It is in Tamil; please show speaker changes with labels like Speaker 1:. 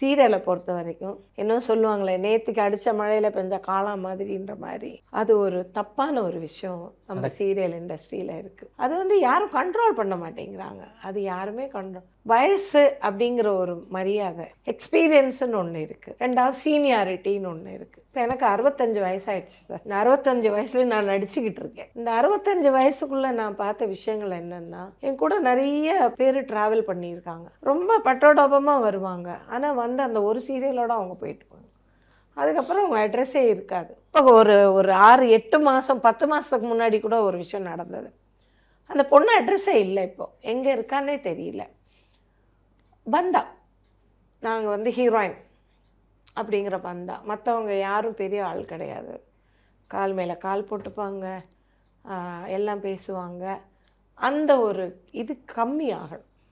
Speaker 1: சீரியலை பொறுத்த வரைக்கும் என்ன சொல்லுவாங்களே நேற்றுக்கு அடித்த மழையில் பெஞ்ச காலா மாதிரின்ற மாதிரி அது ஒரு தப்பான ஒரு விஷயம் நம்ம சீரியல் இண்டஸ்ட்ரியில் இருக்குது அது வந்து யாரும் கண்ட்ரோல் பண்ண மாட்டேங்கிறாங்க அது யாருமே கண்ட்ரோல் வயசு அப்படிங்கிற ஒரு மரியாதை எக்ஸ்பீரியன்ஸுன்னு ஒன்று இருக்குது ரெண்டாவது சீனியாரிட்டின்னு ஒன்று இருக்குது இப்போ எனக்கு அறுபத்தஞ்சு வயசாகிடுச்சு சார் இந்த அறுபத்தஞ்சு வயசுல நான் நடிச்சுக்கிட்டு இருக்கேன் இந்த அறுபத்தஞ்சு வயசுக்குள்ளே நான் பார்த்த விஷயங்கள் என்னென்னா என் கூட நிறைய பேர் ட்ராவல் பண்ணியிருக்காங்க ரொம்ப பட்டோடோபமாக வருவாங்க ஆனால் வந்து அந்த ஒரு சீரியலோடு அவங்க போயிட்டுவாங்க அதுக்கப்புறம் அவங்க அட்ரெஸ்ஸே இருக்காது இப்போ ஒரு ஒரு ஆறு எட்டு மாதம் பத்து மாதத்துக்கு முன்னாடி கூட ஒரு விஷயம் நடந்தது அந்த பொண்ணு அட்ரெஸ்ஸே இல்லை இப்போது எங்கே இருக்கான்னே தெரியல பந்தா நாங்கள் வந்து ஹீரோயின் அப்படிங்கிற பந்தா மற்றவங்க யாரும் பெரிய ஆள் கிடையாது கால் மேலே கால் போட்டுப்பாங்க எல்லாம் பேசுவாங்க அந்த ஒரு இது கம்மியாகணும்